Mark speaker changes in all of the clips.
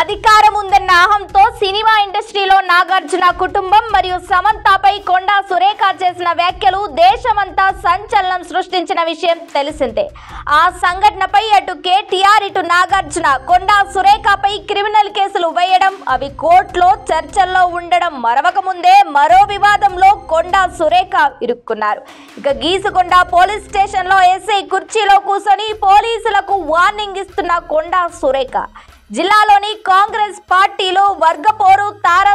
Speaker 1: అధికారం ఉందన్న అహంతో సినిమా ఇండస్ట్రీలో నాగార్జున కుటుంబం మరియు సమంతపై కొండా సురేఖ చేసిన వ్యాఖ్యలు దేశమంతా సంచలనం సృష్టించిన విషయం తెలిసిందే ఆ సంఘటనపై అటు కేటీఆర్ ఇటు నాగార్జున కొండా సురేఖపై క్రిమినల్ కేసులు వేయడం అవి కోర్టులో చర్చల్లో ఉండడం మరవకముందే మరో వివాదంలో కొండా సురేఖ ఇరుక్కున్నారు ఇక గీసుకొండ పోలీస్ స్టేషన్లో ఎస్ఐ కుర్చీలో కూర్చొని పోలీసులకు వార్నింగ్ ఇస్తున్న కొండా సురేఖ జిల్లాలోని కాంగ్రెస్ పార్టీలో వర్గపోరు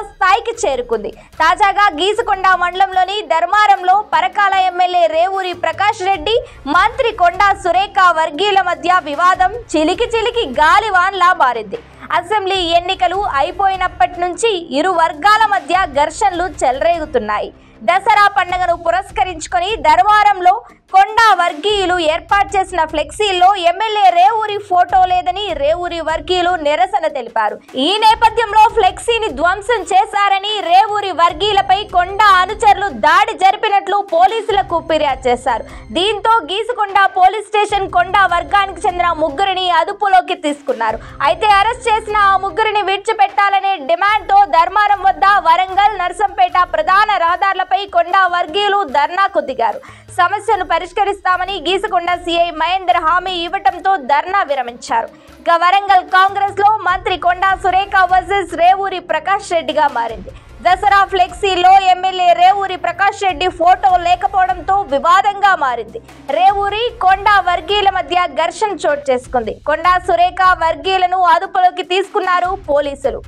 Speaker 1: స్థాయికి చేరుకుంది తాజాగా గీసుకొండ మండలంలోని ధర్మారంలో పరకాల ఎమ్మెల్యే రేవూరి ప్రకాష్ రెడ్డి మంత్రి కొండా సురేఖ వర్గీయుల మధ్య వివాదం చిలికి చిలికి గాలివాన్లా మారింది అసెంబ్లీ ఎన్నికలు అయిపోయినప్పటి నుంచి ఇరు వర్గాల మధ్య ఘర్షణలు చెలరేగుతున్నాయి దసరా పండుగను పురస్కరించుకొని ధర్మారంలో కొండా వర్గీయులు ఏర్పాటు చేసిన ఫ్లెక్సీల్లో ఎమ్మెల్యే రేవూరి ఫోటో లేదని రేవూరి వర్గీయులు నిరసన తెలిపారు ఈ నేపథ్యంలో ఫ్లెక్సీని ధ్వంసం చేశారని రేవూరి వర్గీయులపై కొండా అనుచరులు దాడి జరిపినట్లు పోలీసులకు ఫిర్యాదు చేశారు దీంతో గీసుకొండ పోలీస్ స్టేషన్ కొండా వర్గానికి చెందిన ముగ్గురిని అదుపులోకి తీసుకున్నారు అయితే అరెస్ట్ చేసిన ఆ ముగ్గురిని విడిచిపెట్టాలనే డిమాండ్తో ధర్మారం వద్ద వరంగల్ నర్సంపేట ప్రధాన రహదారులపై కొండా వర్గీయులు ధర్నాకు దిగారు సమస్యను పరిష్కరిస్తామని గీసుకొండ సీఐ మహేందర్ హామీ ఇవ్వటంతో ధర్నా విరమించారు ఇక వరంగల్ కాంగ్రెస్ లో మంత్రి కొండా సురేఖ వర్సెస్ రేవూరి ప్రకాష్ రెడ్డిగా మారింది దసరా ఫ్లెక్సీలో ఎమ్మెల్యే రేవూరి ప్రకాష్ రెడ్డి ఫోటో లేకపోవడంతో వివాదంగా మారింది రేవూరి కొండా వర్గీయుల మధ్య ఘర్షణ చోటు చేసుకుంది కొండా సురేఖ వర్గీయులను అదుపులోకి తీసుకున్నారు పోలీసులు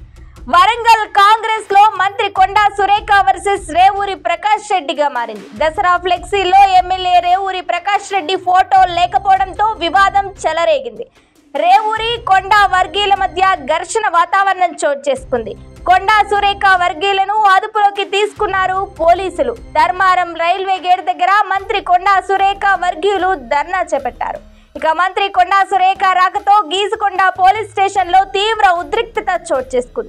Speaker 1: వరంగల్ కాంగ్రెస్ లో మంత్రి కొండా సురేఖ వర్సెస్ రేవూరి ప్రకాష్ రెడ్డిగా మారింది దసరా ఫ్లెక్సీలో ఎమ్మెల్యే రేవూరి ప్రకాష్ రెడ్డి ఫోటో లేకపోవడంతో వివాదం చెలరేగింది రేవూరి కొండా వర్గీయుల మధ్య ఘర్షణ వాతావరణం చోటు చేసుకుంది కొండా సురేఖ వర్గీయులను అదుపులోకి తీసుకున్నారు పోలీసులు ధర్మారం రైల్వే గేట్ దగ్గర మంత్రి కొండా సురేఖ వర్గీయులు ధర్నా చేపట్టారు ఇక మంత్రి కొండా సురేఖ రాకతో గీసుకొండ పోలీస్ స్టేషన్లో తీవ్ర ఉద్రిక్తత చోటు చేసుకుంది